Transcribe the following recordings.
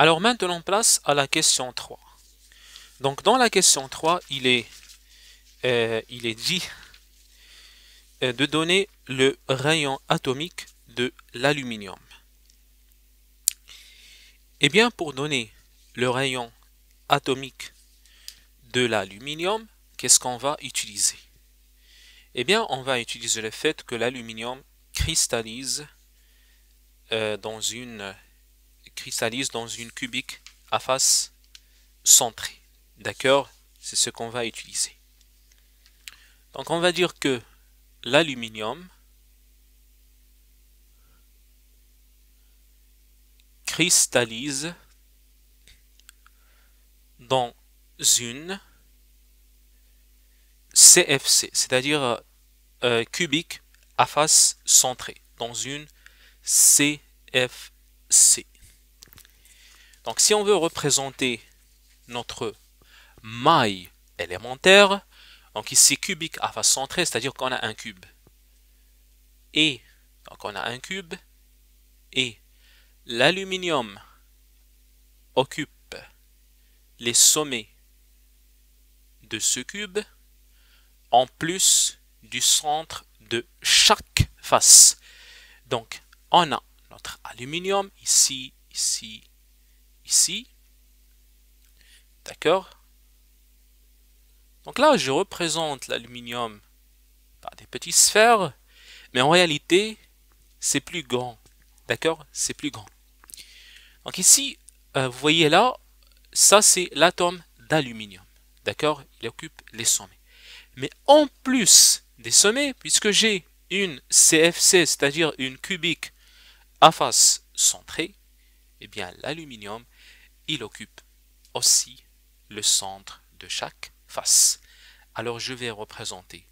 Alors maintenant, place à la question 3. Donc dans la question 3, il est, euh, il est dit euh, de donner le rayon atomique de l'aluminium. Eh bien, pour donner le rayon atomique de l'aluminium, qu'est-ce qu'on va utiliser Eh bien, on va utiliser le fait que l'aluminium cristallise euh, dans une cristallise dans une cubique à face centrée. D'accord C'est ce qu'on va utiliser. Donc on va dire que l'aluminium cristallise dans une CFC, c'est-à-dire euh, cubique à face centrée, dans une CFC. Donc si on veut représenter notre maille élémentaire, donc ici cubique à face centrée, c'est-à-dire qu'on a un cube. Et, donc on a un cube, et l'aluminium occupe les sommets de ce cube en plus du centre de chaque face. Donc, on a notre aluminium ici, ici, ici. D'accord Donc là, je représente l'aluminium par des petites sphères, mais en réalité, c'est plus grand. D'accord C'est plus grand. Donc ici, euh, vous voyez là, ça c'est l'atome d'aluminium. D'accord Il occupe les sommets. Mais en plus des sommets, puisque j'ai une CFC, c'est-à-dire une cubique à face centrée, eh bien l'aluminium il occupe aussi le centre de chaque face. Alors je vais représenter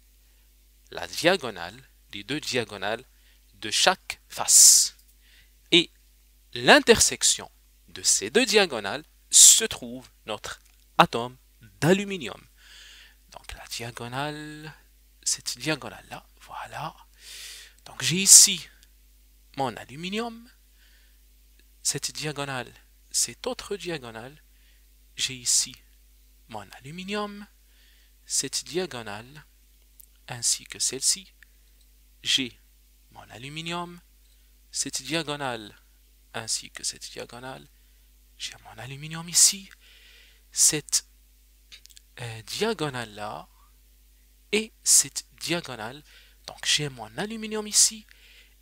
la diagonale, les deux diagonales de chaque face. Et l'intersection de ces deux diagonales se trouve notre atome d'aluminium. Donc la diagonale, cette diagonale-là, voilà. Donc j'ai ici mon aluminium, cette diagonale cette autre diagonale, j'ai ici mon aluminium, cette diagonale, ainsi que celle-ci, j'ai mon aluminium, cette diagonale, ainsi que cette diagonale, j'ai mon aluminium ici, cette euh, diagonale-là, et cette diagonale, donc j'ai mon aluminium ici,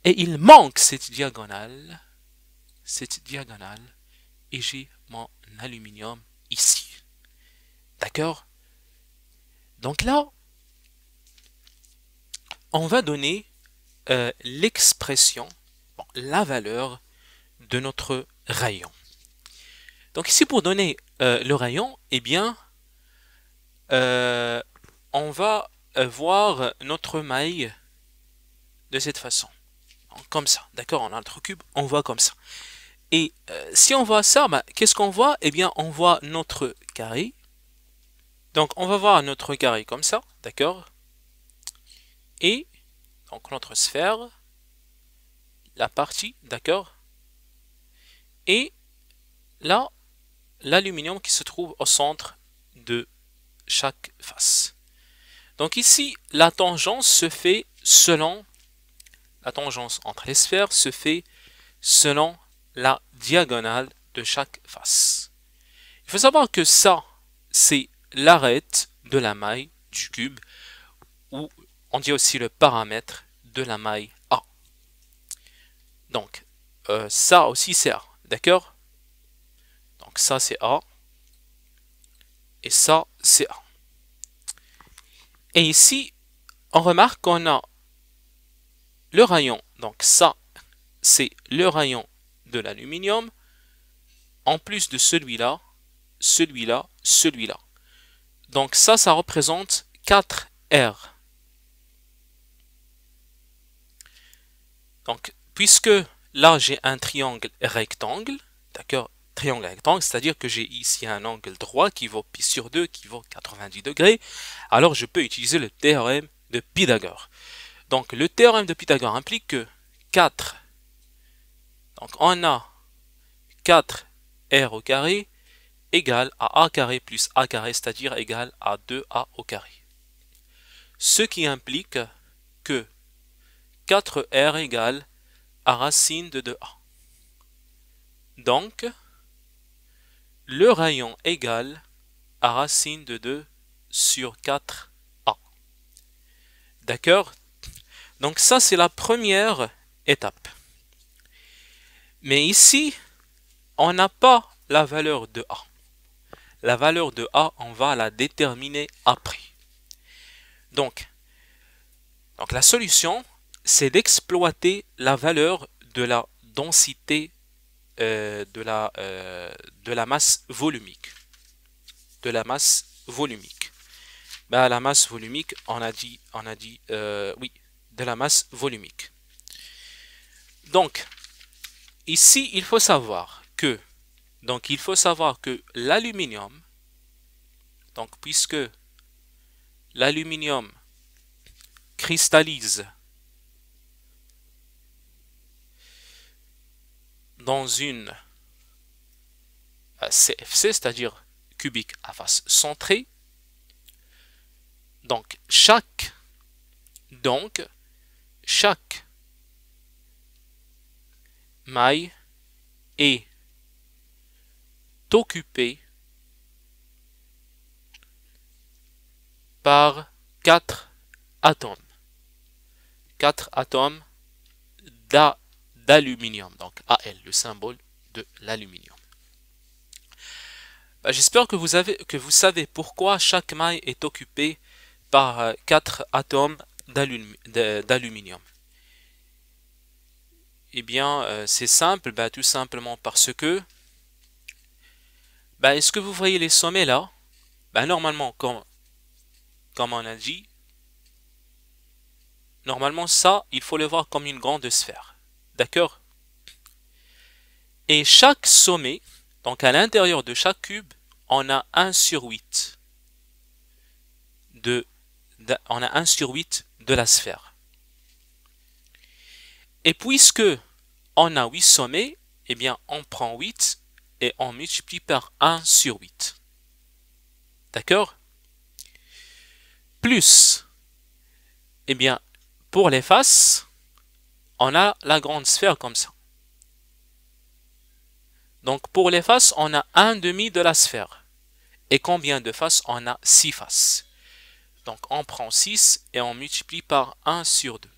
et il manque cette diagonale, cette diagonale et j'ai mon aluminium ici. D'accord Donc là, on va donner euh, l'expression, la valeur de notre rayon. Donc ici, pour donner euh, le rayon, eh bien, euh, on va voir notre maille de cette façon. Comme ça, d'accord On a notre cube, on voit comme ça. Et euh, si on voit ça, bah, qu'est-ce qu'on voit Eh bien, on voit notre carré. Donc, on va voir notre carré comme ça, d'accord Et, donc, notre sphère, la partie, d'accord Et là, l'aluminium qui se trouve au centre de chaque face. Donc ici, la tangence se fait selon, la tangence entre les sphères se fait selon la diagonale de chaque face. Il faut savoir que ça, c'est l'arête de la maille du cube, ou on dit aussi le paramètre de la maille A. Donc, euh, ça aussi c'est A, d'accord Donc ça c'est A, et ça c'est A. Et ici, on remarque qu'on a le rayon, donc ça c'est le rayon de l'aluminium, en plus de celui-là, celui-là, celui-là. Donc ça, ça représente 4 R. Donc, puisque là, j'ai un triangle rectangle, d'accord Triangle rectangle, c'est-à-dire que j'ai ici un angle droit qui vaut pi sur 2, qui vaut 90 degrés, alors je peux utiliser le théorème de Pythagore. Donc, le théorème de Pythagore implique que 4 donc on a 4r au carré égale à a carré plus a carré, c'est-à-dire égale à 2a au carré. Ce qui implique que 4r égale à racine de 2a. Donc, le rayon égale à racine de 2 sur 4a. D'accord Donc ça, c'est la première étape. Mais ici, on n'a pas la valeur de A. La valeur de A, on va la déterminer après. Donc, donc la solution, c'est d'exploiter la valeur de la densité euh, de, la, euh, de la masse volumique. De la masse volumique. Bah, la masse volumique, on a dit, on a dit euh, oui, de la masse volumique. Donc, Ici, il faut savoir que, donc il faut savoir que l'aluminium, donc puisque l'aluminium cristallise dans une CFC, c'est-à-dire cubique à face centrée. Donc chaque donc chaque maille est occupée par quatre atomes. Quatre atomes d'aluminium, donc AL, le symbole de l'aluminium. Bah, j'espère que, vous avez, que vous savez pourquoi chaque maille est occupée par euh, quatre atomes d'aluminium. Eh bien, euh, c'est simple, bah, tout simplement parce que... Bah, est-ce que vous voyez les sommets là bah, Normalement, comme, comme on a dit, normalement ça, il faut le voir comme une grande sphère. D'accord Et chaque sommet, donc à l'intérieur de chaque cube, on a 1 sur 8 on a 1 sur 8 de la sphère. Et puisque on a 8 sommets, eh bien on prend 8 et on multiplie par 1 sur 8. D'accord Plus, et eh bien pour les faces, on a la grande sphère comme ça. Donc pour les faces, on a un demi de la sphère. Et combien de faces On a 6 faces. Donc on prend 6 et on multiplie par 1 sur 2.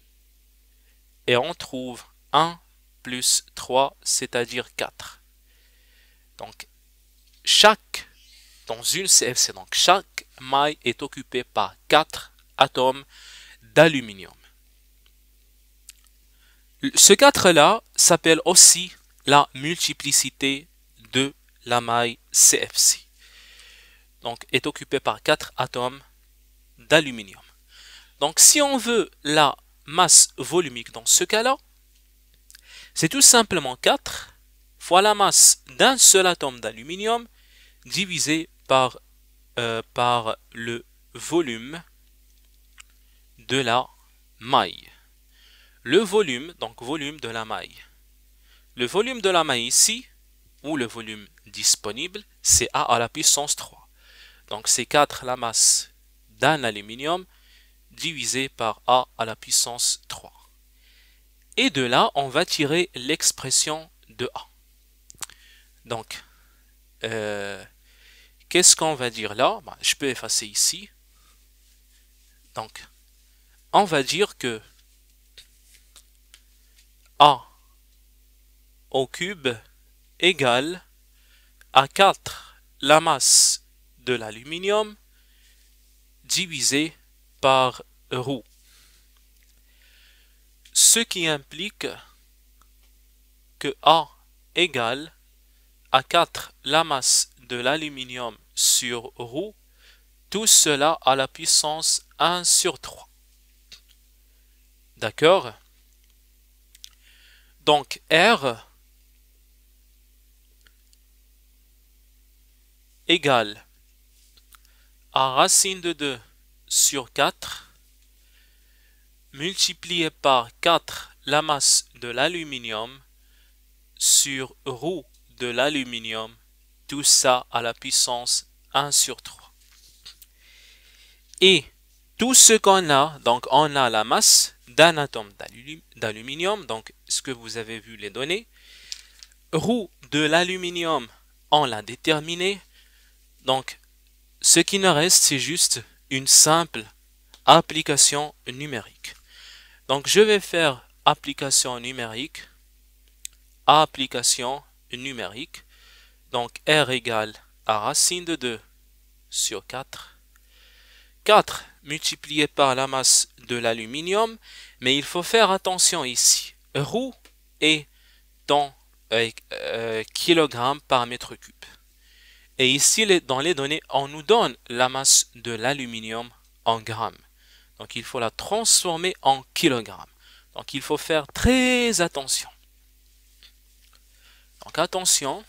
Et on trouve 1 plus 3, c'est-à-dire 4. Donc, chaque, dans une CFC, donc chaque maille est occupée par 4 atomes d'aluminium. Ce 4-là s'appelle aussi la multiplicité de la maille CFC. Donc, est occupée par 4 atomes d'aluminium. Donc, si on veut la masse volumique dans ce cas-là, c'est tout simplement 4 fois la masse d'un seul atome d'aluminium divisé euh, par, le volume de la maille. Le volume, donc volume de la maille. Le volume de la maille ici, ou le volume disponible, c'est A à la puissance 3. Donc c'est 4 la masse d'un aluminium divisé par A à la puissance 3. Et de là, on va tirer l'expression de A. Donc, euh, qu'est-ce qu'on va dire là bah, Je peux effacer ici. Donc, on va dire que A au cube égale à 4 la masse de l'aluminium divisé par roue ce qui implique que A égale à 4 la masse de l'aluminium sur roue, tout cela à la puissance 1 sur 3. D'accord Donc R égale à racine de 2 sur 4 multiplié par 4 la masse de l'aluminium sur roue de l'aluminium, tout ça à la puissance 1 sur 3. Et tout ce qu'on a, donc on a la masse d'un atome d'aluminium, donc ce que vous avez vu les données, roue de l'aluminium, on l'a déterminé, donc ce qui nous reste c'est juste une simple application numérique. Donc je vais faire application numérique, application numérique. Donc R égale à racine de 2 sur 4. 4 multiplié par la masse de l'aluminium, mais il faut faire attention ici. roue est dans euh, euh, kilogramme kg par mètre cube. Et ici, dans les données, on nous donne la masse de l'aluminium en grammes. Donc il faut la transformer en kilogrammes. Donc il faut faire très attention. Donc attention,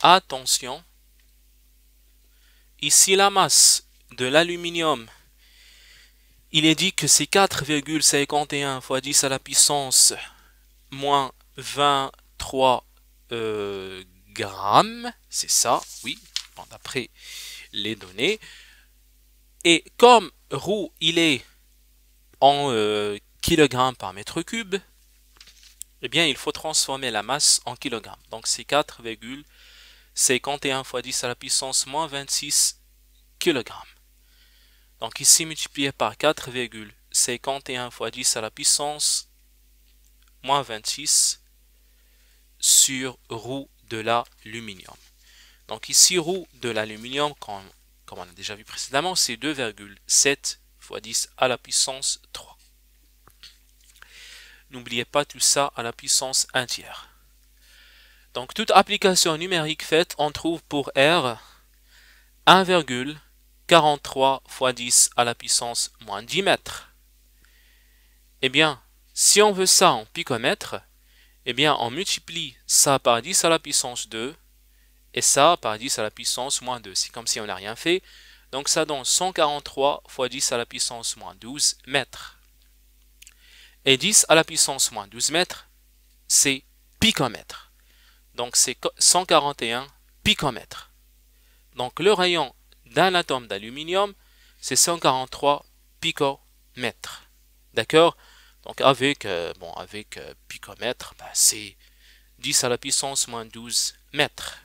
attention, ici la masse de l'aluminium, il est dit que c'est 4,51 fois 10 à la puissance moins 23 euh, grammes, c'est ça, oui, d'après les données. Et comme roue il est en euh, kilogrammes par mètre cube, eh bien il faut transformer la masse en kilogrammes. Donc c'est 4,51 fois 10 à la puissance moins 26 kilogrammes. Donc ici multiplié par 4,51 fois 10 à la puissance moins 26 sur roue de l'aluminium. Donc ici roue de l'aluminium, comme comme on a déjà vu précédemment, c'est 2,7 fois 10 à la puissance 3. N'oubliez pas tout ça à la puissance 1 tiers. Donc toute application numérique faite, on trouve pour R 1,43 fois 10 à la puissance moins 10 mètres. Eh bien, si on veut ça en picomètres, eh bien on multiplie ça par 10 à la puissance 2 et ça, par 10 à la puissance moins 2, c'est comme si on n'a rien fait. Donc ça donne 143 fois 10 à la puissance moins 12 mètres. Et 10 à la puissance moins 12 mètres, c'est picomètre. Donc c'est 141 picomètres. Donc le rayon d'un atome d'aluminium, c'est 143 picomètres. D'accord Donc avec, euh, bon, avec euh, picomètre, bah, c'est 10 à la puissance moins 12 mètres.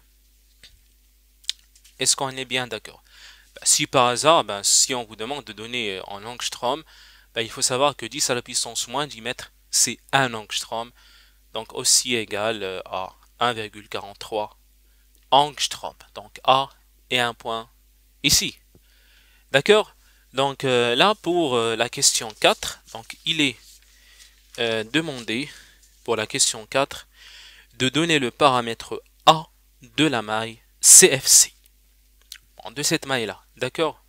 Est-ce qu'on est bien d'accord bah, Si par hasard, bah, si on vous demande de donner euh, en angstrom, bah, il faut savoir que 10 à la puissance moins 10 mètres, c'est 1 angstrom, donc aussi égal euh, à 1,43 angstrom. Donc A et un point ici. D'accord Donc euh, là, pour la question 4, donc il est demandé, pour la question 4, de donner le paramètre A de la maille CFC de cette maille là, d'accord